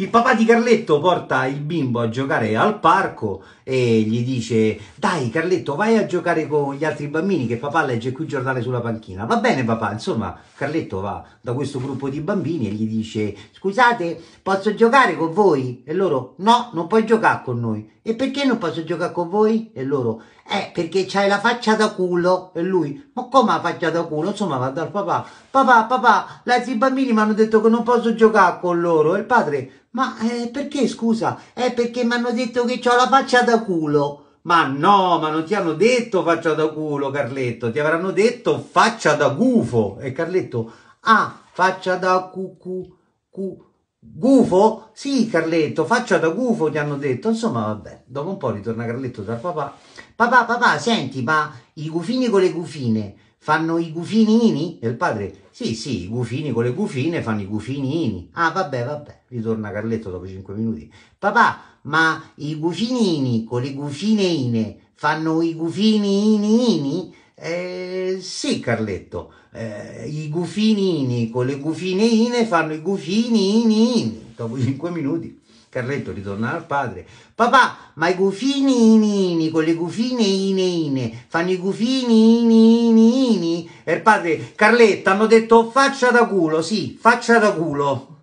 Il papà di Carletto porta il bimbo a giocare al parco e gli dice: Dai, Carletto, vai a giocare con gli altri bambini che papà legge qui il giornale sulla panchina. Va bene, papà. Insomma, Carletto va da questo gruppo di bambini e gli dice: Scusate, posso giocare con voi? E loro: No, non puoi giocare con noi. E perché non posso giocare con voi? E loro: Eh, perché c'hai la faccia da culo. E lui: Ma come la faccia da culo? Insomma, va dal papà: Papà, papà, gli altri bambini mi hanno detto che non posso giocare con loro. E il padre: ma eh, perché scusa? È eh, perché mi hanno detto che ho la faccia da culo. Ma no, ma non ti hanno detto faccia da culo, Carletto, ti avranno detto faccia da gufo. E Carletto, ah, faccia da cucu, cu, gufo? Sì, Carletto, faccia da gufo, ti hanno detto. Insomma, vabbè, dopo un po' ritorna Carletto dal papà. Papà, papà, senti, ma i gufini con le gufine fanno i gufinini? E il padre, sì, sì, i gufini con le gufine fanno i gufinini. Ah, vabbè, vabbè, ritorna Carletto dopo 5 minuti. Papà, ma i gufinini con le gufineine fanno i gufinini? Eh, sì, Carletto, eh, i gufinini con le gufineine fanno i gufinini. Dopo 5 minuti. Carletto ritorna al padre. Papà, ma i gufini inini con le cufine ine ine fanno i gufini ini ini ini? E il padre, Carletto, hanno detto faccia da culo, sì, faccia da culo.